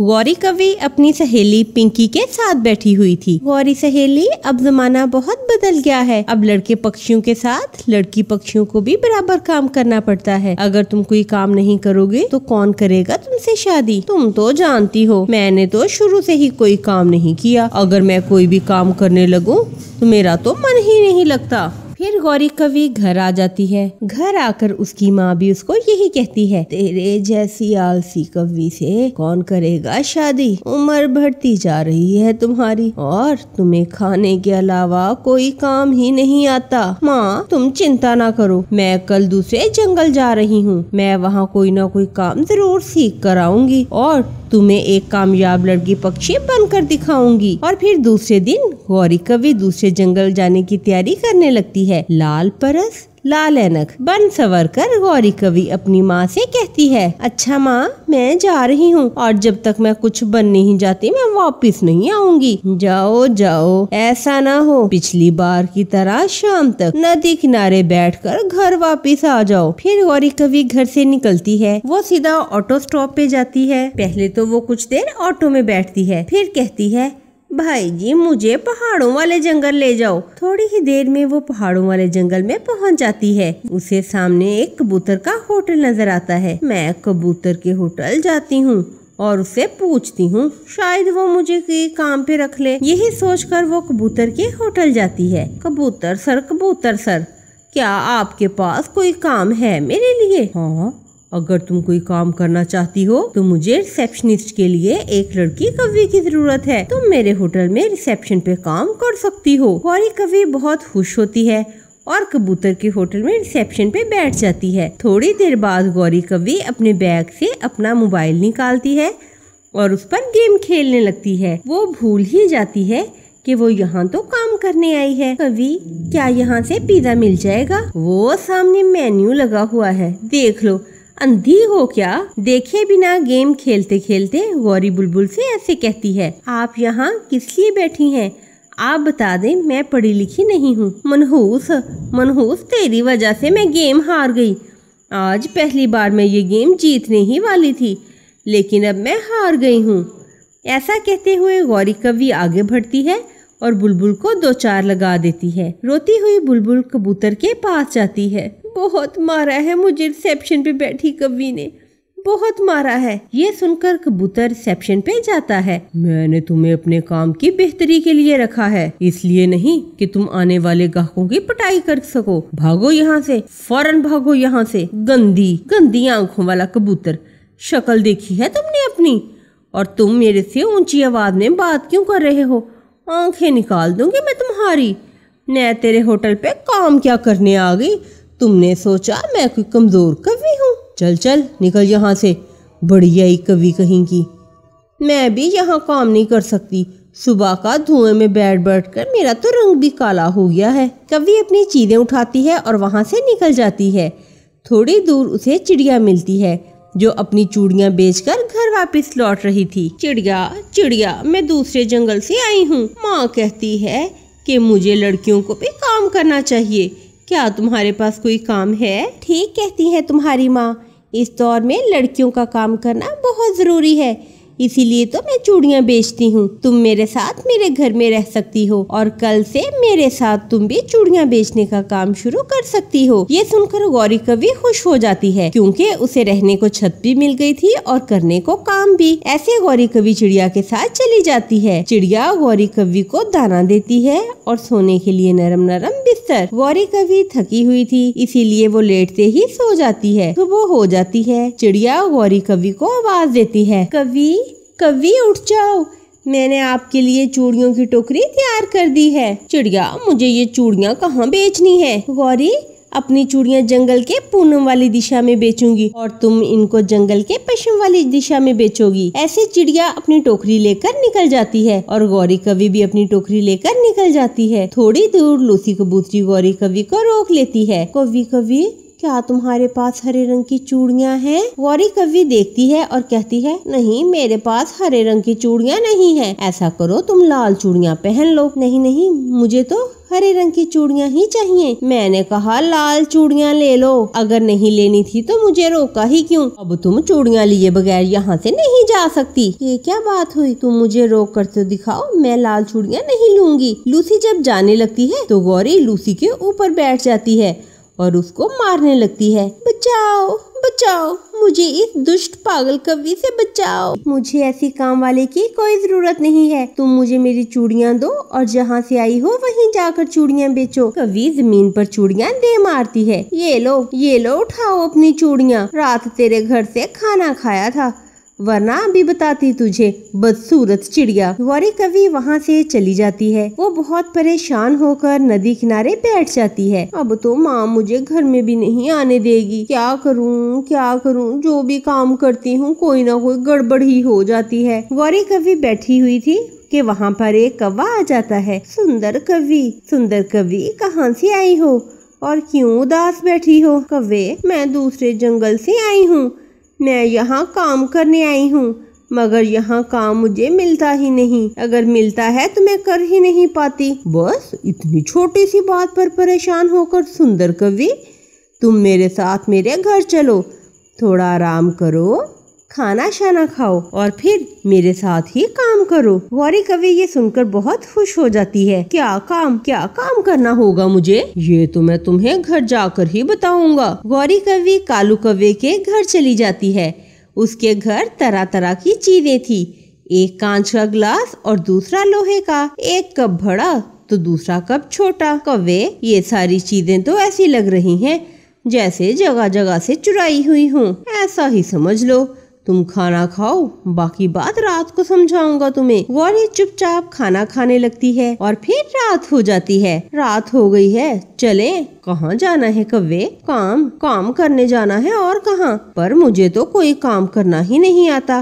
गौरी कवि अपनी सहेली पिंकी के साथ बैठी हुई थी गौरी सहेली अब जमाना बहुत बदल गया है अब लड़के पक्षियों के साथ लड़की पक्षियों को भी बराबर काम करना पड़ता है अगर तुम कोई काम नहीं करोगे तो कौन करेगा तुमसे शादी तुम तो जानती हो मैंने तो शुरू से ही कोई काम नहीं किया अगर मैं कोई भी काम करने लगूं तो मेरा तो मन ही नहीं लगता फिर गौरी कवि घर आ जाती है घर आकर उसकी माँ भी उसको यही कहती है तेरे जैसी आलसी कवि से कौन करेगा शादी उम्र बढ़ती जा रही है तुम्हारी और तुम्हें खाने के अलावा कोई काम ही नहीं आता माँ तुम चिंता ना करो मैं कल दूसरे जंगल जा रही हूँ मैं वहाँ कोई ना कोई काम जरूर सीख कर आऊंगी और तुम्हें एक कामयाब लड़की पक्षी बनकर दिखाऊंगी और फिर दूसरे दिन गौरी कवि दूसरे जंगल जाने की तैयारी करने लगती है है लाल परस लाल एनक बन सवर कर गौरी कवि अपनी माँ से कहती है अच्छा माँ मैं जा रही हूँ और जब तक मैं कुछ बन नहीं जाती मैं वापस नहीं आऊंगी जाओ जाओ ऐसा ना हो पिछली बार की तरह शाम तक नदी किनारे बैठकर घर वापस आ जाओ फिर गौरी कवि घर से निकलती है वो सीधा ऑटो स्टॉप पे जाती है पहले तो वो कुछ देर ऑटो में बैठती है फिर कहती है भाई जी मुझे पहाड़ों वाले जंगल ले जाओ थोड़ी ही देर में वो पहाड़ों वाले जंगल में पहुंच जाती है उसे सामने एक कबूतर का होटल नजर आता है मैं कबूतर के होटल जाती हूँ और उसे पूछती हूँ शायद वो मुझे काम पे रख ले यही सोचकर वो कबूतर के होटल जाती है कबूतर सर कबूतर सर क्या आपके पास कोई काम है मेरे लिए हाँ अगर तुम कोई काम करना चाहती हो तो मुझे रिसेप्शनिस्ट के लिए एक लड़की कवि की जरूरत है तुम मेरे होटल में रिसेप्शन पे काम कर सकती हो गौरी कवि बहुत खुश होती है और कबूतर के होटल में रिसेप्शन पे बैठ जाती है थोड़ी देर बाद गौरी कवि अपने बैग से अपना मोबाइल निकालती है और उस पर गेम खेलने लगती है वो भूल ही जाती है कि वो यहाँ तो काम करने आई है कवि क्या यहाँ से पिज्जा मिल जाएगा वो सामने मेन्यू लगा हुआ है देख लो अंधी हो क्या देखे बिना गेम खेलते खेलते गौरी बुलबुल से ऐसे कहती है आप यहाँ किस लिए बैठी हैं आप बता दें मैं पढ़ी लिखी नहीं हूँ मनहूस मनहूस तेरी वजह से मैं गेम हार गई आज पहली बार मैं ये गेम जीतने ही वाली थी लेकिन अब मैं हार गई हूँ ऐसा कहते हुए गौरी कवि आगे बढ़ती है और बुलबुल को दो चार लगा देती है रोती हुई बुलबुल कबूतर के पास जाती है बहुत मारा है मुझे रिसेप्शन पे बैठी कवि ने बहुत मारा है ये सुनकर कबूतर रिसेप्शन पे जाता है मैंने तुम्हें अपने काम की बेहतरी के लिए रखा है इसलिए नहीं कि तुम आने वाले ग्राहकों की पटाई कर सको भागो यहाँ से फौरन भागो यहाँ से गंदी गंदी आंखों वाला कबूतर शक्ल देखी है तुमने अपनी और तुम मेरे से ऊंची आवाज में बात क्यों कर रहे हो आंखें निकाल दूंगी मैं तुम्हारी मैं तेरे होटल पे काम क्या करने आ गई तुमने सोचा मैं कोई कमज़ोर कवि हूँ चल चल निकल यहाँ से बढ़िया ही कवि कहीं की मैं भी यहाँ काम नहीं कर सकती सुबह का धुएं में बैठ बैठ कर मेरा तो रंग भी काला हो गया है कवि अपनी चीज़ें उठाती है और वहाँ से निकल जाती है थोड़ी दूर उसे चिड़िया मिलती है जो अपनी चूड़ियाँ बेचकर घर वापस लौट रही थी चिड़िया चिड़िया मैं दूसरे जंगल से आई हूँ माँ कहती है कि मुझे लड़कियों को भी काम करना चाहिए क्या तुम्हारे पास कोई काम है ठीक कहती है तुम्हारी माँ इस दौर में लड़कियों का काम करना बहुत ज़रूरी है इसीलिए तो मैं चूड़ियाँ बेचती हूँ तुम मेरे साथ मेरे घर में रह सकती हो और कल से मेरे साथ तुम भी चूड़ियाँ बेचने का काम शुरू कर सकती हो ये सुनकर गौरी कवि खुश हो जाती है क्योंकि उसे रहने को छत भी मिल गई थी और करने को काम भी ऐसे गौरी कवि चिड़िया के साथ चली जाती है चिड़िया गौरी कवि को दाना देती है और सोने के लिए नरम नरम बिस्तर गौरी कवि थकी हुई थी इसीलिए वो लेटते ही सो जाती है सुबह हो जाती है चिड़िया गौरी कवि को आवाज देती है कवि कभी उठ जाओ मैंने आपके लिए चूड़ियों की टोकरी तैयार कर दी है चिड़िया मुझे ये चूड़ियाँ कहाँ बेचनी है गौरी अपनी चूड़ियाँ जंगल के पूनम वाली दिशा में बेचूंगी और तुम इनको जंगल के पश्चिम वाली दिशा में बेचोगी ऐसे चिड़िया अपनी टोकरी लेकर निकल जाती है और गौरी कवि भी अपनी टोकरी लेकर निकल जाती है थोड़ी दूर लूसी कबूतरी गौरी कवि को रोक लेती है कवि कवि क्या तुम्हारे पास हरे रंग की चूड़ियाँ हैं गौरी कवि देखती है और कहती है नहीं मेरे पास हरे रंग की चूड़ियाँ नहीं है ऐसा करो तुम लाल चूड़ियाँ पहन लो नहीं नहीं मुझे तो हरे रंग की चूड़ियाँ ही चाहिए मैंने कहा लाल चूड़ियाँ ले लो अगर नहीं लेनी थी तो मुझे रोका ही क्यों अब तुम चूड़ियाँ लिए बगैर यहाँ से नहीं जा सकती ये क्या बात हुई तुम मुझे रोक कर तो दिखाओ मैं लाल चूड़ियाँ नहीं लूंगी लूसी जब जाने लगती है तो गौरी लूसी के ऊपर बैठ जाती है और उसको मारने लगती है बचाओ बचाओ मुझे इस दुष्ट पागल कवि से बचाओ मुझे ऐसी काम वाले की कोई जरूरत नहीं है तुम मुझे मेरी चूड़ियाँ दो और जहाँ से आई हो वहीं जाकर चूड़ियाँ बेचो कवि जमीन पर चूड़ियाँ दे मारती है ये लो ये लो उठाओ अपनी चूड़ियाँ रात तेरे घर से खाना खाया था वरना भी बताती तुझे बदसूरत चिड़िया गौरी कवि वहाँ से चली जाती है वो बहुत परेशान होकर नदी किनारे बैठ जाती है अब तो माँ मुझे घर में भी नहीं आने देगी क्या करूँ क्या करूँ जो भी काम करती हूँ कोई ना कोई गड़बड़ ही हो जाती है गौरी कवि बैठी हुई थी के वहाँ पर एक कवा आ जाता है सुंदर कवि सुंदर कवि कहाँ से आई हो और क्यों उदास बैठी हो कवे मैं दूसरे जंगल से आई हूँ मैं यहाँ काम करने आई हूँ मगर यहाँ काम मुझे मिलता ही नहीं अगर मिलता है तो मैं कर ही नहीं पाती बस इतनी छोटी सी बात पर परेशान होकर सुंदर कवि तुम मेरे साथ मेरे घर चलो थोड़ा आराम करो खाना शाना खाओ और फिर मेरे साथ ही काम करो गौरी कवि ये सुनकर बहुत खुश हो जाती है क्या काम क्या काम करना होगा मुझे ये तो मैं तुम्हें घर जाकर ही बताऊंगा गौरी कवि कालू कव्य के घर चली जाती है उसके घर तरह तरह की चीजें थी एक कांच का ग्लास और दूसरा लोहे का एक कप बड़ा तो दूसरा कप छोटा कवे ये सारी चीजें तो ऐसी लग रही हैं जैसे जगह जगह से चुराई हुई हूँ ऐसा ही समझ लो तुम खाना खाओ बाकी बात रात को समझाऊंगा तुम्हें वारी चुपचाप खाना खाने लगती है और फिर रात हो जाती है रात हो गई है चले कहाँ जाना है कव्वे काम काम करने जाना है और कहाँ पर मुझे तो कोई काम करना ही नहीं आता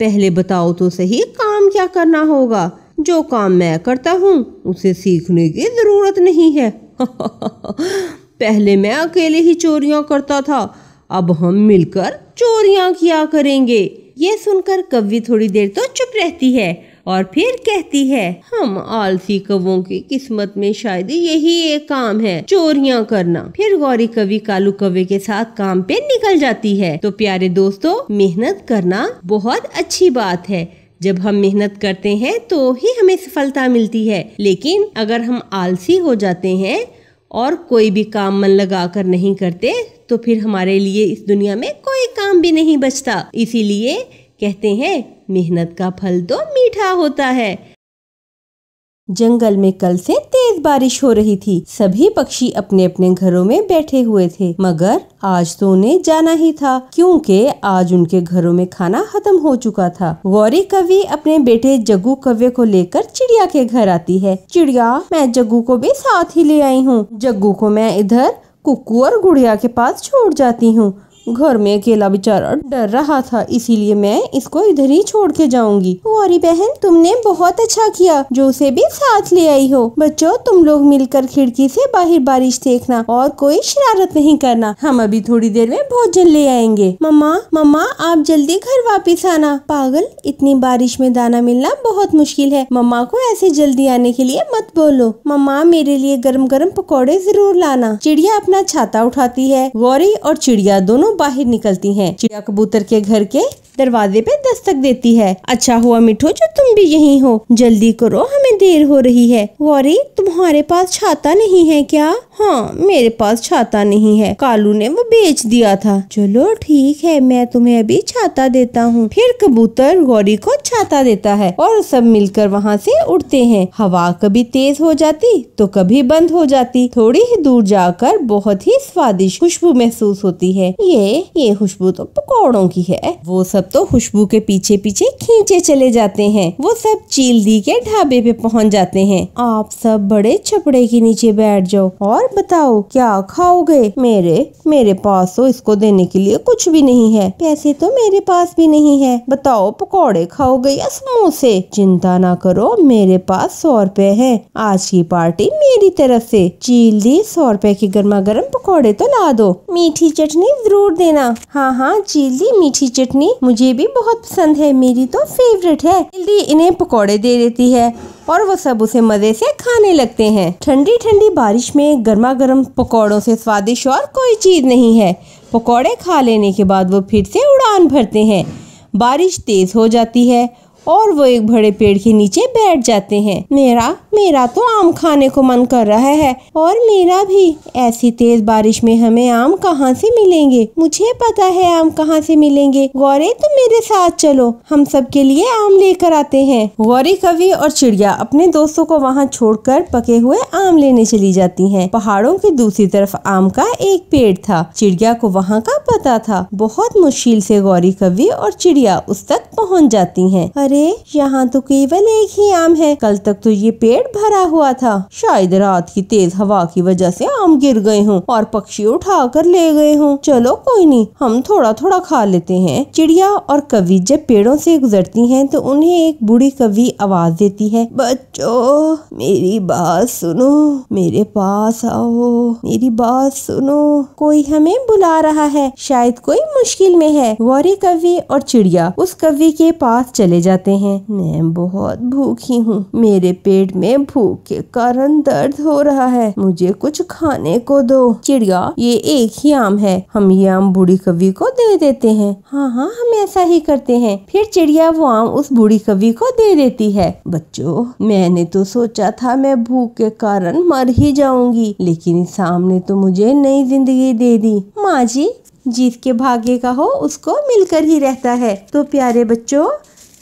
पहले बताओ तो सही काम क्या करना होगा जो काम मैं करता हूँ उसे सीखने की जरूरत नहीं है पहले मैं अकेले ही चोरियाँ करता था अब हम मिलकर चोरियां किया करेंगे ये सुनकर कव्वी थोड़ी देर तो चुप रहती है और फिर कहती है हम आलसी कवों की किस्मत में शायद यही एक काम है चोरियां करना फिर गौरी कवि कालू कवे के साथ काम पे निकल जाती है तो प्यारे दोस्तों मेहनत करना बहुत अच्छी बात है जब हम मेहनत करते हैं तो ही हमें सफलता मिलती है लेकिन अगर हम आलसी हो जाते हैं और कोई भी काम मन लगा कर नहीं करते तो फिर हमारे लिए इस दुनिया में कोई काम भी नहीं बचता इसीलिए कहते हैं मेहनत का फल तो मीठा होता है जंगल में कल से तेज बारिश हो रही थी सभी पक्षी अपने अपने घरों में बैठे हुए थे मगर आज तो उन्हें जाना ही था क्योंकि आज उनके घरों में खाना खत्म हो चुका था गौरी कवि अपने बेटे जग्गू कव्य को लेकर चिड़िया के घर आती है चिड़िया मैं जगू को भी साथ ही ले आई हूँ जग्गू को मैं इधर कुकू और गुड़िया के पास छोड़ जाती हूँ घर में अकेला बेचारा डर रहा था इसीलिए मैं इसको इधर ही छोड़ के जाऊंगी गौरी बहन तुमने बहुत अच्छा किया जो उसे भी साथ ले आई हो बच्चों तुम लोग मिलकर खिड़की से बाहर बारिश देखना और कोई शरारत नहीं करना हम अभी थोड़ी देर में भोजन ले आएंगे मम्मा मम्मा आप जल्दी घर वापिस आना पागल इतनी बारिश में दाना मिलना बहुत मुश्किल है मम्मा को ऐसे जल्दी आने के लिए मत बोलो मम्मा मेरे लिए गर्म गर्म पकौड़े जरूर लाना चिड़िया अपना छाता उठाती है गौरी और चिड़िया दोनों बाहर निकलती हैं चिड़िया कबूतर के घर के दरवाजे पे दस्तक देती है अच्छा हुआ मिठो जो तुम भी यहीं हो जल्दी करो हमें देर हो रही है गौरी तुम्हारे पास छाता नहीं है क्या हाँ मेरे पास छाता नहीं है कालू ने वो बेच दिया था चलो ठीक है मैं तुम्हें अभी छाता देता हूँ फिर कबूतर गौरी को छाता देता है और सब मिलकर वहाँ से उड़ते हैं हवा कभी तेज हो जाती तो कभी बंद हो जाती थोड़ी ही दूर जाकर बहुत ही स्वादिष्ट खुशबू महसूस होती है ये ये खुशबू तो पकौड़ों की है वो सब सब तो खुशबू के पीछे पीछे खींचे चले जाते हैं वो सब चीलदी के ढाबे पे पहुंच जाते हैं आप सब बड़े छपड़े के नीचे बैठ जाओ और बताओ क्या खाओगे मेरे मेरे पास तो इसको देने के लिए कुछ भी नहीं है पैसे तो मेरे पास भी नहीं है बताओ पकौड़े खाओगे या समोसे चिंता ना करो मेरे पास सौ रुपए है आज की पार्टी मेरी तरफ से दी सौ रुपए के गर्मा गर्म पकौड़े तो ला दो मीठी चटनी जरूर देना हाँ हाँ दी मीठी चटनी मुझे भी बहुत पसंद है मेरी तो फेवरेट है जल्दी इन्हें पकौड़े दे देती है और वो सब उसे मजे से खाने लगते हैं ठंडी ठंडी बारिश में गर्मा गर्म पकौड़ों से स्वादिष्ट और कोई चीज़ नहीं है पकौड़े खा लेने के बाद वो फिर से उड़ान भरते हैं बारिश तेज़ हो जाती है और वो एक बड़े पेड़ के नीचे बैठ जाते हैं मेरा मेरा तो आम खाने को मन कर रहा है और मेरा भी ऐसी तेज बारिश में हमें आम कहाँ से मिलेंगे मुझे पता है आम कहाँ से मिलेंगे गौरे तुम मेरे साथ चलो हम सब के लिए आम लेकर आते हैं गौरी कवि और चिड़िया अपने दोस्तों को वहाँ छोड़कर पके हुए आम लेने चली जाती है पहाड़ों की दूसरी तरफ आम का एक पेड़ था चिड़िया को वहाँ का पता था बहुत मुश्किल से गौरी कवि और चिड़िया उस तक पहुँच जाती है अरे यहाँ तो केवल एक ही आम है कल तक तो ये पेड़ भरा हुआ था शायद रात की तेज हवा की वजह से आम गिर गए हों और पक्षी उठा कर ले गए हों चलो कोई नहीं हम थोड़ा थोड़ा खा लेते हैं चिड़िया और कवि जब पेड़ों से गुजरती हैं तो उन्हें एक बूढ़ी कवि आवाज देती है बच्चो मेरी बात सुनो मेरे पास आओ मेरी बात सुनो कोई हमें बुला रहा है शायद कोई मुश्किल में है गौरी कवि और चिड़िया उस कवि के पास चले जाते कहते हैं मैं बहुत भूखी हूँ मेरे पेट में भूख के कारण दर्द हो रहा है मुझे कुछ खाने को दो चिड़िया ये एक ही आम है हम ये आम बूढ़ी कवि को दे देते हैं हाँ हाँ हम ऐसा ही करते हैं फिर चिड़िया वो आम उस बूढ़ी कवि को दे देती है बच्चों मैंने तो सोचा था मैं भूख के कारण मर ही जाऊंगी लेकिन सामने तो मुझे नई जिंदगी दे दी माँ जी जिसके भाग्य का हो उसको मिलकर ही रहता है तो प्यारे बच्चों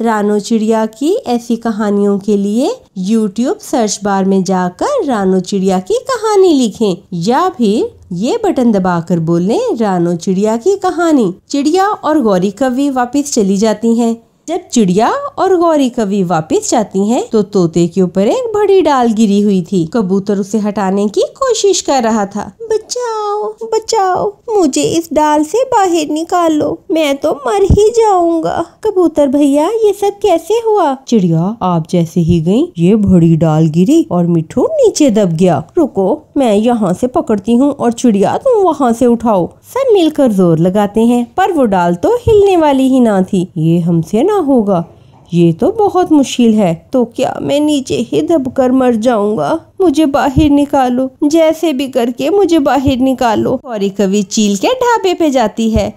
रानो चिड़िया की ऐसी कहानियों के लिए यूट्यूब सर्च बार में जाकर रानो चिड़िया की कहानी लिखें या फिर ये बटन दबाकर बोलें रानो चिड़िया की कहानी चिड़िया और गौरी कवि वापस चली जाती हैं जब चिड़िया और गौरी कवि वापिस जाती हैं तो तोते के ऊपर एक बड़ी डाल गिरी हुई थी कबूतर उसे हटाने की कोशिश कर रहा था बचाओ बचाओ मुझे इस डाल से बाहर निकालो मैं तो मर ही जाऊंगा कबूतर भैया ये सब कैसे हुआ चिड़िया आप जैसे ही गयी ये बड़ी डाल गिरी और मिठू नीचे दब गया रुको मैं यहाँ से पकड़ती हूँ और चिड़िया तुम वहाँ से उठाओ सब मिलकर जोर लगाते हैं पर वो डाल तो हिलने वाली ही ना थी ये हमसे ना होगा ये तो बहुत मुश्किल है तो क्या मैं नीचे ही दबकर मर जाऊंगा मुझे बाहर निकालो जैसे भी करके मुझे बाहर निकालो गौरी कभी चील के ढाबे पे जाती है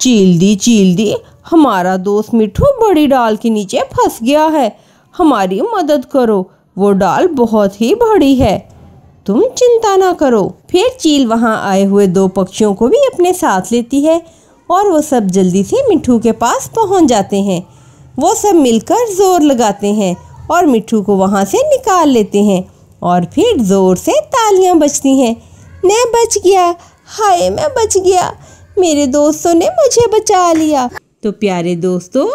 चील दी चील दी हमारा दोस्त मिठू बड़ी डाल के नीचे फंस गया है हमारी मदद करो वो डाल बहुत ही बड़ी है तुम चिंता ना करो फिर चील वहाँ आए हुए दो पक्षियों को भी अपने साथ लेती है और वो सब जल्दी से मिठू के पास पहुँच जाते हैं वो सब मिलकर ज़ोर लगाते हैं और मिठू को वहाँ से निकाल लेते हैं और फिर ज़ोर से तालियाँ बजती हैं मैं बच गया हाय मैं बच गया मेरे दोस्तों ने मुझे बचा लिया तो प्यारे दोस्तों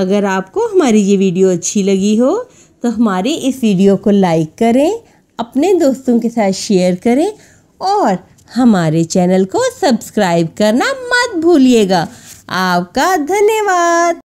अगर आपको हमारी ये वीडियो अच्छी लगी हो तो हमारे इस वीडियो को लाइक करें अपने दोस्तों के साथ शेयर करें और हमारे चैनल को सब्सक्राइब करना मत भूलिएगा आपका धन्यवाद